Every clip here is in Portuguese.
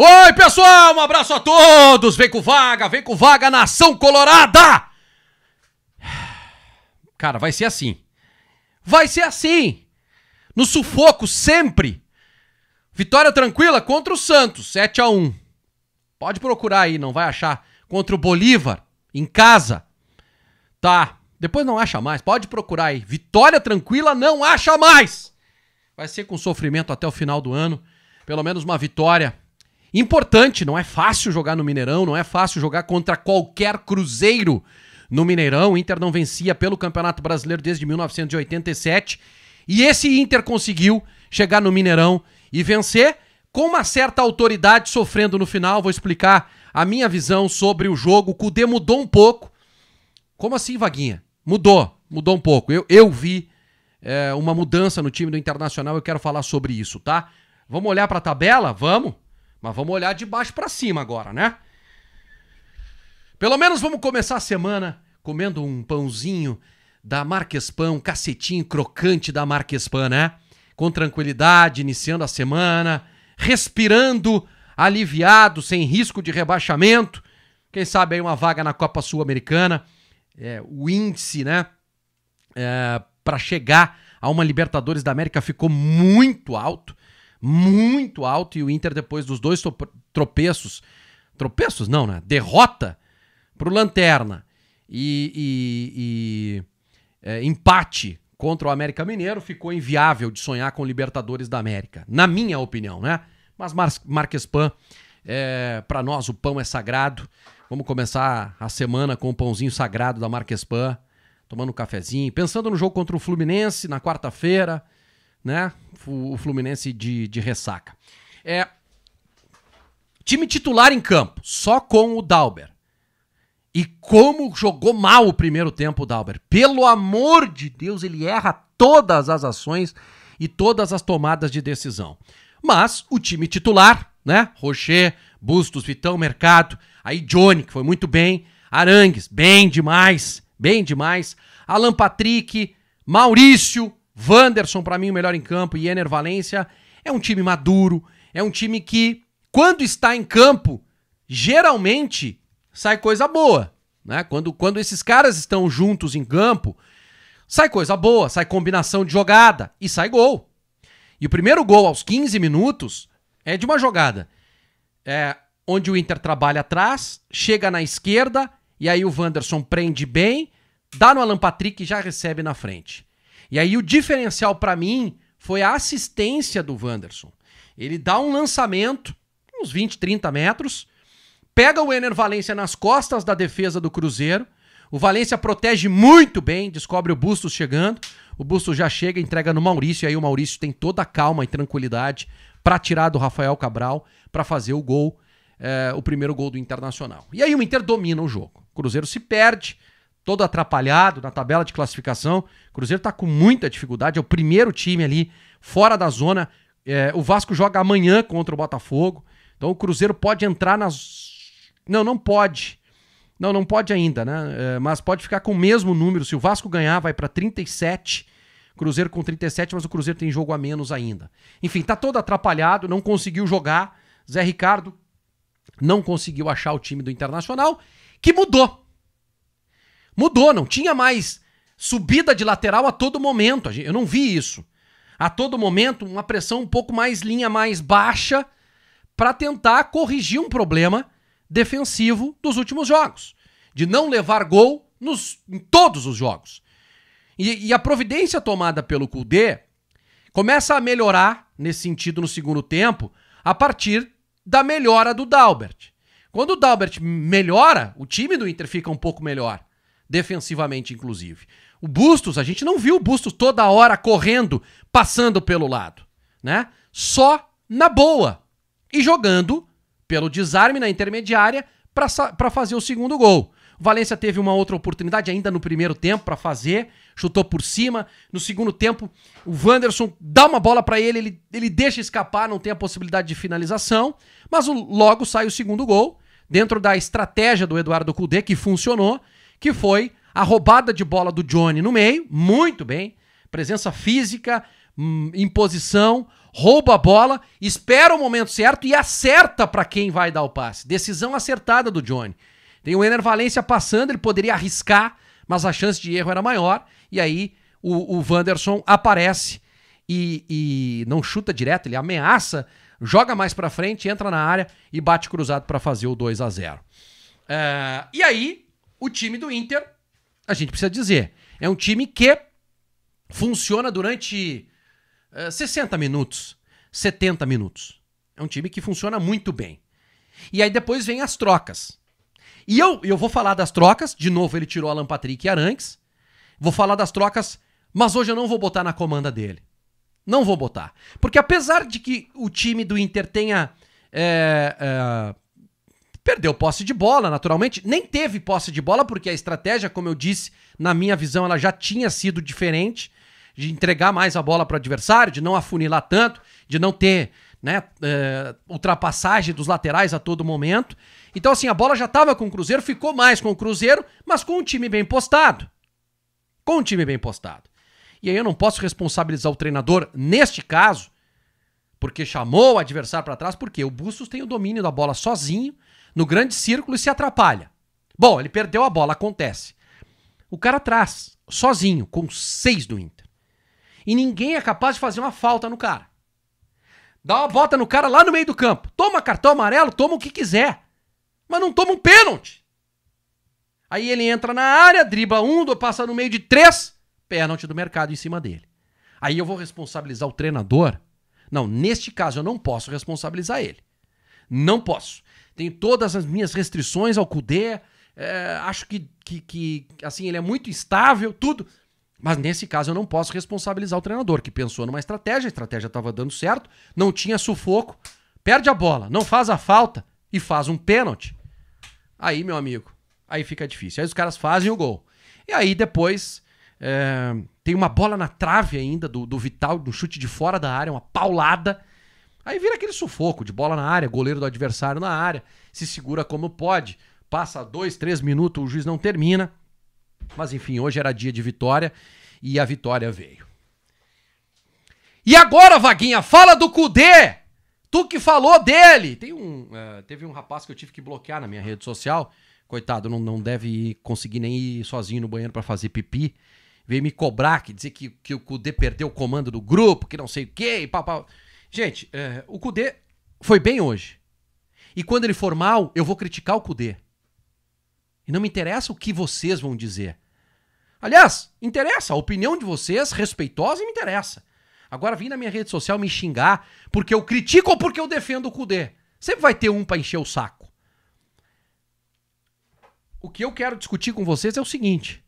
Oi, pessoal, um abraço a todos. Vem com vaga, vem com vaga, nação colorada. Cara, vai ser assim. Vai ser assim. No sufoco sempre. Vitória tranquila contra o Santos, 7 a 1. Pode procurar aí, não vai achar. Contra o Bolívar em casa. Tá. Depois não acha mais. Pode procurar aí. Vitória tranquila não acha mais. Vai ser com sofrimento até o final do ano. Pelo menos uma vitória importante, não é fácil jogar no Mineirão, não é fácil jogar contra qualquer Cruzeiro no Mineirão. O Inter não vencia pelo Campeonato Brasileiro desde 1987. E esse Inter conseguiu chegar no Mineirão e vencer com uma certa autoridade sofrendo no final. Vou explicar a minha visão sobre o jogo. O Cudê mudou um pouco. Como assim, Vaguinha? Mudou, mudou um pouco. Eu, eu vi é, uma mudança no time do Internacional. Eu quero falar sobre isso, tá? Vamos olhar para a tabela? Vamos? Mas vamos olhar de baixo para cima agora, né? Pelo menos vamos começar a semana comendo um pãozinho da Marquespan, um cacetinho crocante da Marquespan, né? Com tranquilidade, iniciando a semana, respirando aliviado, sem risco de rebaixamento. Quem sabe aí uma vaga na Copa Sul-Americana. É, o índice, né? É, para chegar a uma Libertadores da América ficou muito alto muito alto e o Inter, depois dos dois tropeços tropeços não, né? Derrota para o Lanterna e, e, e é, empate contra o América Mineiro, ficou inviável de sonhar com Libertadores da América, na minha opinião, né? Mas Mar Marques Pan, é, para nós o pão é sagrado. Vamos começar a semana com o pãozinho sagrado da Marques Pan, tomando um cafezinho, pensando no jogo contra o Fluminense na quarta-feira né? O, Fluminense de, de ressaca. É, time titular em campo, só com o Dauber. E como jogou mal o primeiro tempo o Dauber. Pelo amor de Deus, ele erra todas as ações e todas as tomadas de decisão. Mas o time titular, né? Rocher, Bustos, Vitão, Mercado, aí Johnny, que foi muito bem, Arangues, bem demais, bem demais, Alan Patrick, Maurício, Wanderson, para mim, o melhor em campo, e Ener Valência. É um time maduro, é um time que, quando está em campo, geralmente sai coisa boa. Né? Quando, quando esses caras estão juntos em campo, sai coisa boa, sai combinação de jogada e sai gol. E o primeiro gol aos 15 minutos é de uma jogada. É, onde o Inter trabalha atrás, chega na esquerda, e aí o Wanderson prende bem, dá no Alan Patrick e já recebe na frente. E aí o diferencial para mim foi a assistência do Wanderson. Ele dá um lançamento, uns 20, 30 metros, pega o Ener Valência nas costas da defesa do Cruzeiro. O Valência protege muito bem, descobre o Bustos chegando. O Bustos já chega, entrega no Maurício, e aí o Maurício tem toda a calma e tranquilidade para tirar do Rafael Cabral para fazer o gol, é, o primeiro gol do Internacional. E aí o Inter domina o jogo. O Cruzeiro se perde, todo atrapalhado na tabela de classificação. O Cruzeiro está com muita dificuldade, é o primeiro time ali fora da zona. É, o Vasco joga amanhã contra o Botafogo. Então o Cruzeiro pode entrar nas. Não, não pode. Não, não pode ainda, né? É, mas pode ficar com o mesmo número. Se o Vasco ganhar, vai para 37. Cruzeiro com 37, mas o Cruzeiro tem jogo a menos ainda. Enfim, tá todo atrapalhado, não conseguiu jogar. Zé Ricardo não conseguiu achar o time do Internacional, que mudou. Mudou, não tinha mais subida de lateral a todo momento. Eu não vi isso. A todo momento, uma pressão um pouco mais linha mais baixa para tentar corrigir um problema defensivo dos últimos jogos, de não levar gol nos, em todos os jogos. E, e a providência tomada pelo Kudê começa a melhorar nesse sentido no segundo tempo a partir da melhora do Dalbert. Quando o Dalbert melhora, o time do Inter fica um pouco melhor defensivamente, inclusive. O Bustos, a gente não viu o Bustos toda hora correndo, passando pelo lado, né? Só na boa e jogando pelo desarme na intermediária para fazer o segundo gol. Valência teve uma outra oportunidade ainda no primeiro tempo para fazer, chutou por cima. No segundo tempo, o Wanderson dá uma bola para ele, ele, ele deixa escapar, não tem a possibilidade de finalização, mas o, logo sai o segundo gol, dentro da estratégia do Eduardo Cudê, que funcionou, que foi a roubada de bola do Johnny no meio, muito bem, presença física, hum, imposição, rouba a bola, espera o momento certo e acerta para quem vai dar o passe. Decisão acertada do Johnny. Tem o Ener Valência passando, ele poderia arriscar, mas a chance de erro era maior. E aí o, o Wanderson aparece e, e não chuta direto, ele ameaça, joga mais para frente, entra na área e bate cruzado para fazer o 2 a 0 é, eh, E aí o time do Inter, a gente precisa dizer, é um time que funciona durante uh, eh, 60 minutos, 70 minutos. É um time que funciona muito bem. E aí depois vem as trocas. E eu, eu vou falar das trocas, de novo ele tirou Alan Patrick e Aranques. Vou falar das trocas, mas hoje eu não vou botar na comanda dele. Não vou botar. Porque apesar de que o time do Inter tenha é, é, Perdeu posse de bola, naturalmente. Nem teve posse de bola, porque a estratégia, como eu disse, na minha visão, ela já tinha sido diferente de entregar mais a bola para o adversário, de não afunilar tanto, de não ter né, é, ultrapassagem dos laterais a todo momento. Então, assim, a bola já estava com o Cruzeiro, ficou mais com o Cruzeiro, mas com um time bem postado. Com um time bem postado. E aí eu não posso responsabilizar o treinador neste caso, porque chamou o adversário para trás, porque o Bustos tem o domínio da bola sozinho no grande círculo e se atrapalha. Bom, ele perdeu a bola, acontece. O cara atrás, sozinho, com seis do Inter. E ninguém é capaz de fazer uma falta no cara. Dá uma bota no cara lá no meio do campo. Toma cartão amarelo, toma o que quiser. Mas não toma um pênalti. Aí ele entra na área, dribla um, passa no meio de três, pênalti do mercado em cima dele. Aí eu vou responsabilizar o treinador? Não, neste caso eu não posso responsabilizar ele. Não posso tenho todas as minhas restrições ao Kudê, é, acho que, que, que, assim, ele é muito estável, tudo. Mas nesse caso eu não posso responsabilizar o treinador, que pensou numa estratégia, a estratégia estava dando certo, não tinha sufoco, perde a bola, não faz a falta e faz um pênalti. Aí, meu amigo, aí fica difícil. Aí os caras fazem o gol. E aí depois é, tem uma bola na trave ainda do, do Vital, do chute de fora da área, uma paulada. Aí vira aquele sufoco de bola na área, goleiro do adversário na área, se segura como pode, passa dois, três minutos, o juiz não termina. Mas enfim, hoje era dia de vitória e a vitória veio. E agora, Vaguinha, fala do Cudê! Tu que falou dele! Tem um, uh, teve um rapaz que eu tive que bloquear na minha rede social. Coitado, não, não deve conseguir nem ir sozinho no banheiro para fazer pipi. Veio me cobrar, que dizer que, que o Cudê perdeu o comando do grupo, que não sei o quê, e papá. Gente, é, o Cudê foi bem hoje. E quando ele for mal, eu vou criticar o Cudê. E não me interessa o que vocês vão dizer. Aliás, interessa, a opinião de vocês, respeitosa, me interessa. Agora vim na minha rede social me xingar porque eu critico ou porque eu defendo o Cudê. Sempre vai ter um para encher o saco. O que eu quero discutir com vocês é o seguinte.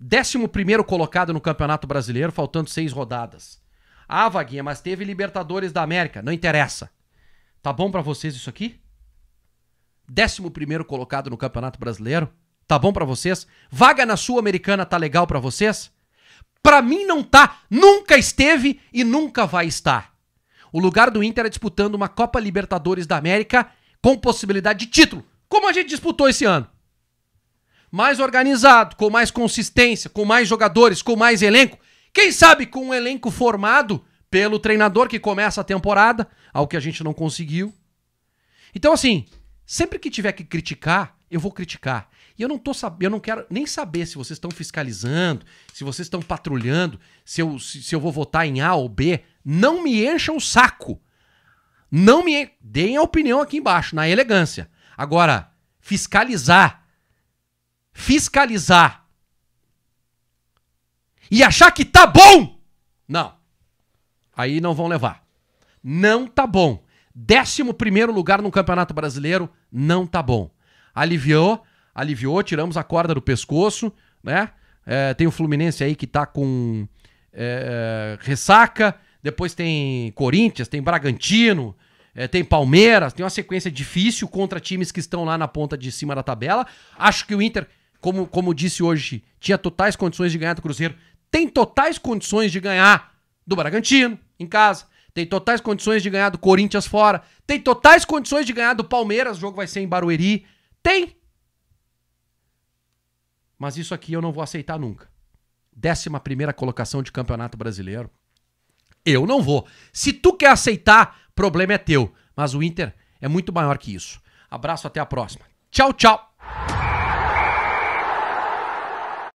11 primeiro colocado no Campeonato Brasileiro, faltando seis rodadas. Ah, Vaguinha, mas teve Libertadores da América. Não interessa. Tá bom para vocês isso aqui? Décimo primeiro colocado no Campeonato Brasileiro. Tá bom para vocês? Vaga na Sul-Americana tá legal para vocês? Para mim não tá. Nunca esteve e nunca vai estar. O lugar do Inter é disputando uma Copa Libertadores da América com possibilidade de título, como a gente disputou esse ano. Mais organizado, com mais consistência, com mais jogadores, com mais elenco, quem sabe com um elenco formado pelo treinador que começa a temporada, algo que a gente não conseguiu. Então, assim, sempre que tiver que criticar, eu vou criticar. E eu não tô eu não quero nem saber se vocês estão fiscalizando, se vocês estão patrulhando, se eu, se, se eu vou votar em A ou B. Não me encham o saco. Não me. Deem a opinião aqui embaixo, na elegância. Agora, fiscalizar. Fiscalizar e achar que tá bom. Não. Aí não vão levar. Não tá bom. Décimo primeiro lugar no Campeonato Brasileiro, não tá bom. Aliviou, aliviou, tiramos a corda do pescoço, né? É, tem o Fluminense aí que tá com é, ressaca, depois tem Corinthians, tem Bragantino, é, tem Palmeiras, tem uma sequência difícil contra times que estão lá na ponta de cima da tabela. Acho que o Inter, como, como disse hoje, tinha totais condições de ganhar do Cruzeiro, tem totais condições de ganhar do Bragantino em casa, tem totais condições de ganhar do Corinthians fora, tem totais condições de ganhar do Palmeiras, o jogo vai ser em Barueri, tem. Mas isso aqui eu não vou aceitar nunca. Décima primeira colocação de Campeonato Brasileiro. Eu não vou. Se tu quer aceitar, problema é teu. Mas o Inter é muito maior que isso. Abraço, até a próxima. Tchau, tchau.